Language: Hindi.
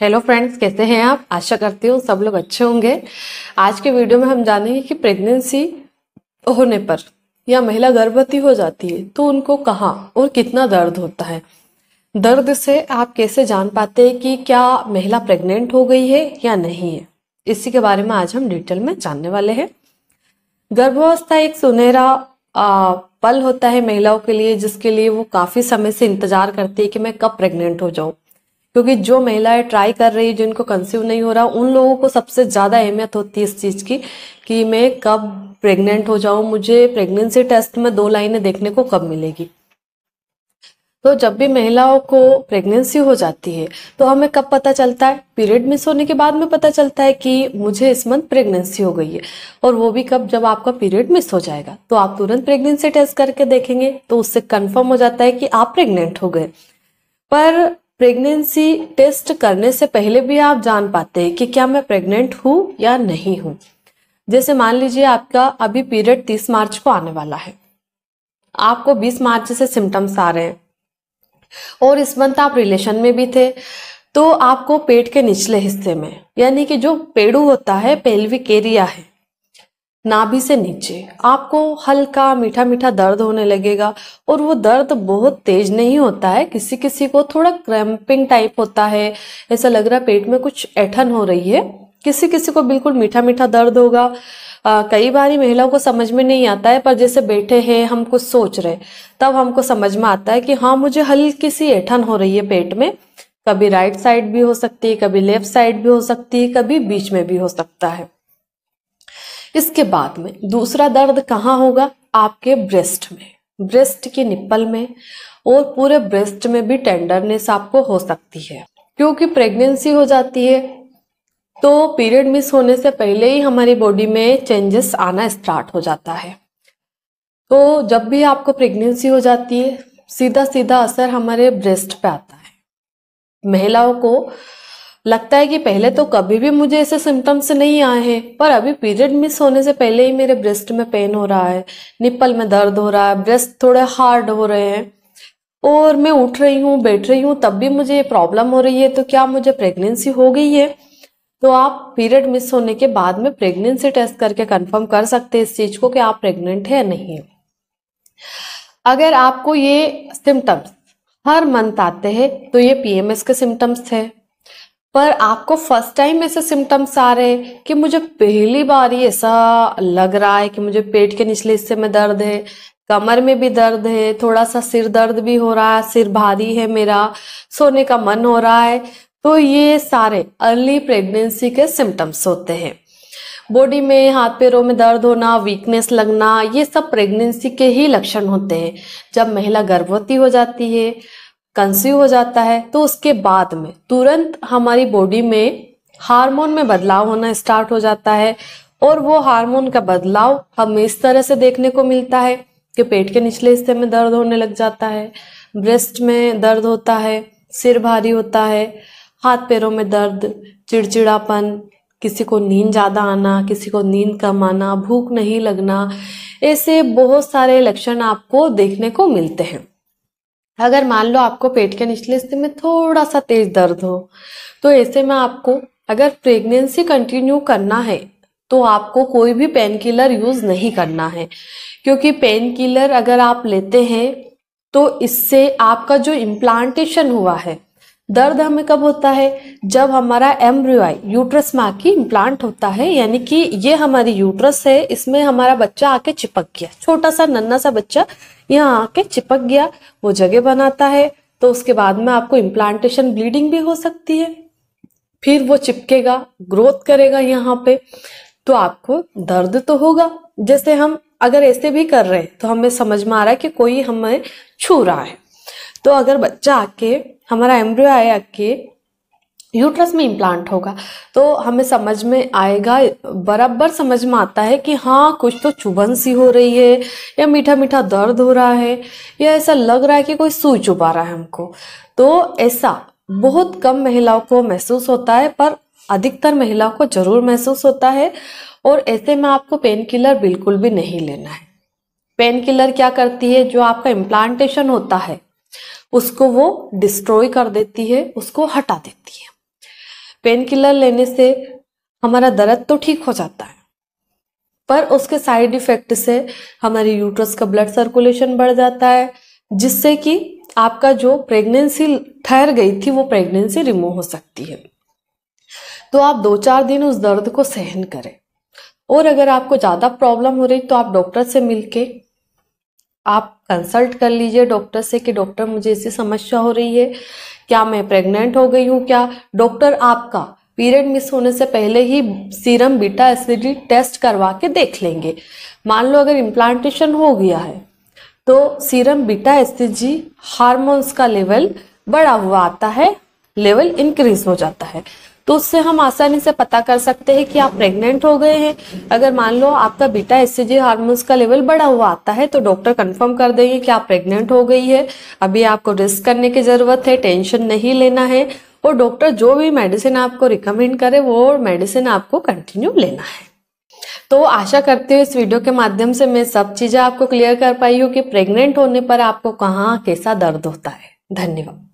हेलो फ्रेंड्स कैसे हैं आप आशा करती हूँ सब लोग अच्छे होंगे आज के वीडियो में हम जानेंगे कि प्रेगनेंसी होने पर या महिला गर्भवती हो जाती है तो उनको कहाँ और कितना दर्द होता है दर्द से आप कैसे जान पाते हैं कि क्या महिला प्रेग्नेंट हो गई है या नहीं है इसी के बारे में आज हम डिटेल में जानने वाले हैं गर्भावस्था एक सुनहरा पल होता है महिलाओं के लिए जिसके लिए वो काफ़ी समय से इंतजार करती है कि मैं कब प्रेग्नेंट हो जाऊं क्योंकि जो महिलाएं ट्राई कर रही है जिनको कंसीव नहीं हो रहा उन लोगों को सबसे ज़्यादा अहमियत होती है इस चीज़ की कि मैं कब प्रेग्नेंट हो जाऊं मुझे प्रेगनेंसी टेस्ट में दो लाइनें देखने को कब मिलेगी तो जब भी महिलाओं को प्रेगनेंसी हो जाती है तो हमें कब पता चलता है पीरियड मिस होने के बाद में पता चलता है कि मुझे इस मंथ प्रेगनेंसी हो गई है और वो भी कब जब आपका पीरियड मिस हो जाएगा तो आप तुरंत प्रेगनेंसी टेस्ट करके देखेंगे तो उससे कंफर्म हो जाता है कि आप प्रेग्नेंट हो गए पर प्रेगनेंसी टेस्ट करने से पहले भी आप जान पाते हैं कि क्या मैं प्रेग्नेंट हूँ या नहीं हूँ जैसे मान लीजिए आपका अभी पीरियड 30 मार्च को आने वाला है आपको 20 मार्च से सिम्टम्स आ रहे हैं और इस मंथ आप रिलेशन में भी थे तो आपको पेट के निचले हिस्से में यानी कि जो पेड़ू होता है पेल्विक एरिया है नाभि से नीचे आपको हल्का मीठा मीठा दर्द होने लगेगा और वो दर्द बहुत तेज नहीं होता है किसी किसी को थोड़ा क्रैम्पिंग टाइप होता है ऐसा लग रहा है पेट में कुछ ऐठन हो रही है किसी किसी को बिल्कुल मीठा मीठा दर्द होगा आ, कई बार महिलाओं को समझ में नहीं आता है पर जैसे बैठे हैं हम कुछ सोच रहे तब हमको समझ में आता है कि हाँ मुझे हल्की सी ऐठन हो रही है पेट में कभी राइट साइड भी हो सकती है कभी लेफ्ट साइड भी हो सकती है कभी बीच में भी हो सकता है इसके बाद में दूसरा दर्द कहाँ होगा आपके ब्रेस्ट में ब्रेस्ट के निप्पल में और पूरे ब्रेस्ट में भी टेंडरनेस आपको हो सकती है क्योंकि प्रेगनेंसी हो जाती है तो पीरियड मिस होने से पहले ही हमारी बॉडी में चेंजेस आना स्टार्ट हो जाता है तो जब भी आपको प्रेगनेंसी हो जाती है सीधा सीधा असर हमारे ब्रेस्ट पे आता है महिलाओं को लगता है कि पहले तो कभी भी मुझे ऐसे सिम्टम्स नहीं आए हैं पर अभी पीरियड मिस होने से पहले ही मेरे ब्रेस्ट में पेन हो रहा है निप्पल में दर्द हो रहा है ब्रेस्ट थोड़े हार्ड हो रहे हैं और मैं उठ रही हूँ बैठ रही हूँ तब भी मुझे ये प्रॉब्लम हो रही है तो क्या मुझे प्रेगनेंसी हो गई है तो आप पीरियड मिस होने के बाद में प्रेगनेंसी टेस्ट करके कंफर्म कर सकते हैं इस चीज को कि आप प्रेग्नेंट है या नहीं अगर आपको ये सिम्टम्स हर मंथ आते हैं तो ये पीएमएस के सिम्टम्स थे पर आपको फर्स्ट टाइम ऐसे सिम्टम्स आ रहे हैं कि मुझे पहली बार ही ऐसा लग रहा है कि मुझे पेट के निचले हिस्से में दर्द है कमर में भी दर्द है थोड़ा सा सिर दर्द भी हो रहा है सिर भारी है मेरा सोने का मन हो रहा है तो ये सारे अर्ली प्रेगनेंसी के सिम्टम्स होते हैं बॉडी में हाथ पैरों में दर्द होना वीकनेस लगना ये सब प्रेगनेंसी के ही लक्षण होते हैं जब महिला गर्भवती हो जाती है कंस्यू हो जाता है तो उसके बाद में तुरंत हमारी बॉडी में हार्मोन में बदलाव होना स्टार्ट हो जाता है और वो हार्मोन का बदलाव हमें इस तरह से देखने को मिलता है कि पेट के निचले हिस्से में दर्द होने लग जाता है ब्रेस्ट में दर्द होता है सिर भारी होता है हाथ पैरों में दर्द चिड़चिड़ापन किसी को नींद ज़्यादा आना किसी को नींद कम आना भूख नहीं लगना ऐसे बहुत सारे लक्षण आपको देखने को मिलते हैं अगर मान लो आपको पेट के निचले हिस्से में थोड़ा सा तेज दर्द हो तो ऐसे में आपको अगर प्रेगनेंसी कंटिन्यू करना है तो आपको कोई भी पेन किलर यूज़ नहीं करना है क्योंकि पेन किलर अगर आप लेते हैं तो इससे आपका जो इम्प्लांटेशन हुआ है दर्द हमें कब होता है जब हमारा एम्ब्रियोआई यूट्रस में आके इम्प्लांट होता है यानी कि ये हमारी यूट्रस है इसमें हमारा बच्चा आके चिपक गया छोटा सा नन्ना सा बच्चा यहाँ आके चिपक गया वो जगह बनाता है तो उसके बाद में आपको इम्प्लांटेशन ब्लीडिंग भी हो सकती है फिर वो चिपकेगा ग्रोथ करेगा यहाँ पे तो आपको दर्द तो होगा जैसे हम अगर ऐसे भी कर रहे हैं तो हमें समझ में आ रहा है कि कोई हमें छू रहा है तो अगर बच्चा आके हमारा एम्ब्रियो आए आके यूट्रस में इम्प्लांट होगा तो हमें समझ में आएगा बराबर समझ में आता है कि हाँ कुछ तो चुभन सी हो रही है या मीठा मीठा दर्द हो रहा है या ऐसा लग रहा है कि कोई सुई चुपा रहा है हमको तो ऐसा बहुत कम महिलाओं को महसूस होता है पर अधिकतर महिलाओं को जरूर महसूस होता है और ऐसे में आपको पेन किलर बिल्कुल भी नहीं लेना है पेन किलर क्या करती है जो आपका इम्प्लांटेशन होता है उसको वो डिस्ट्रॉय कर देती है उसको हटा देती है पेन किलर लेने से हमारा दर्द तो ठीक हो जाता है पर उसके साइड इफेक्ट से हमारे यूट्रस का ब्लड सर्कुलेशन बढ़ जाता है जिससे कि आपका जो प्रेगनेंसी ठहर गई थी वो प्रेगनेंसी रिमूव हो सकती है तो आप दो चार दिन उस दर्द को सहन करें और अगर आपको ज़्यादा प्रॉब्लम हो रही तो आप डॉक्टर से मिलके आप कंसल्ट कर लीजिए डॉक्टर से कि डॉक्टर मुझे ऐसी समस्या हो रही है क्या मैं प्रेग्नेंट हो गई हूँ क्या डॉक्टर आपका पीरियड मिस होने से पहले ही सीरम बीटा एसिडिटी टेस्ट करवा के देख लेंगे मान लो अगर इम्प्लांटेशन हो गया है तो सीरम बीटा एसिडी हार्मोन्स का लेवल बढ़ा हुआ आता है लेवल इंक्रीज हो जाता है तो उससे हम आसानी से पता कर सकते हैं कि आप प्रेग्नेंट हो गए हैं अगर मान लो आपका बेटा एस हार्मोन्स का लेवल बढ़ा हुआ आता है तो डॉक्टर कंफर्म कर देंगे कि आप प्रेग्नेंट हो गई है अभी आपको रिस्क करने की ज़रूरत है टेंशन नहीं लेना है और डॉक्टर जो भी मेडिसिन आपको रिकमेंड करे वो मेडिसिन आपको कंटिन्यू लेना है तो आशा करते हुए इस वीडियो के माध्यम से मैं सब चीज़ें आपको क्लियर कर पाई हूँ कि प्रेग्नेंट होने पर आपको कहाँ कैसा दर्द होता है धन्यवाद